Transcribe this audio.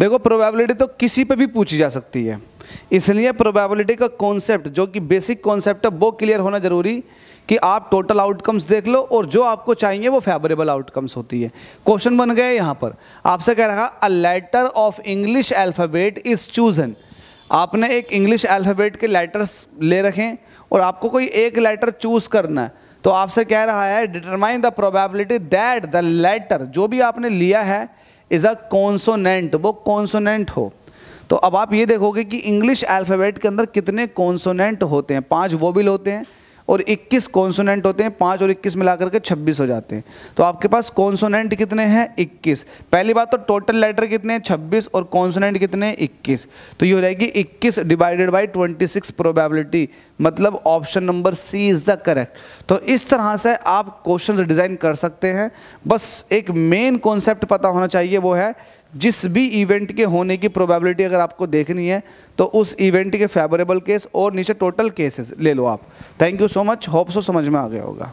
देखो प्रोबेबिलिटी तो किसी पे भी पूछी जा सकती है इसलिए प्रोबेबिलिटी का कॉन्सेप्ट जो कि बेसिक कॉन्सेप्ट है वो क्लियर होना ज़रूरी कि आप टोटल आउटकम्स देख लो और जो आपको चाहिए वो फेवरेबल आउटकम्स होती है क्वेश्चन बन गया यहाँ पर आपसे कह रहा a letter of English alphabet is chosen आपने एक इंग्लिश अल्फ़ाबेट के लेटर्स ले रखे और आपको कोई एक लेटर चूज़ करना है तो आपसे कह रहा है determine the probability that the letter जो भी आपने लिया है इज़ अ कॉन्सोनेंट वो कॉन्सोनेंट हो तो अब आप ये देखोगे कि इंग्लिश अल्फ़ाबेट के अंदर कितने कॉन्सोनेंट होते हैं पांच वोबिल होते हैं और 21 कॉन्सोनेंट होते हैं पाँच और 21 मिलाकर के 26 हो जाते हैं तो आपके पास कॉन्सोनेंट कितने हैं 21 पहली बात तो टोटल लेटर कितने हैं 26 और कॉन्सोनेंट कितने हैं 21 तो ये हो जाएगी 21 डिवाइडेड बाई 26 प्रोबेबिलिटी मतलब option number C is the correct तो इस तरह से आप क्वेश्चन डिज़ाइन कर सकते हैं बस एक मेन कॉन्सेप्ट पता होना चाहिए वो है जिस भी इवेंट के होने की प्रोबेबिलिटी अगर आपको देखनी है तो उस इवेंट के फेवरेबल केस और नीचे टोटल केसेस ले लो आप thank you so much hope so समझ में आ गया होगा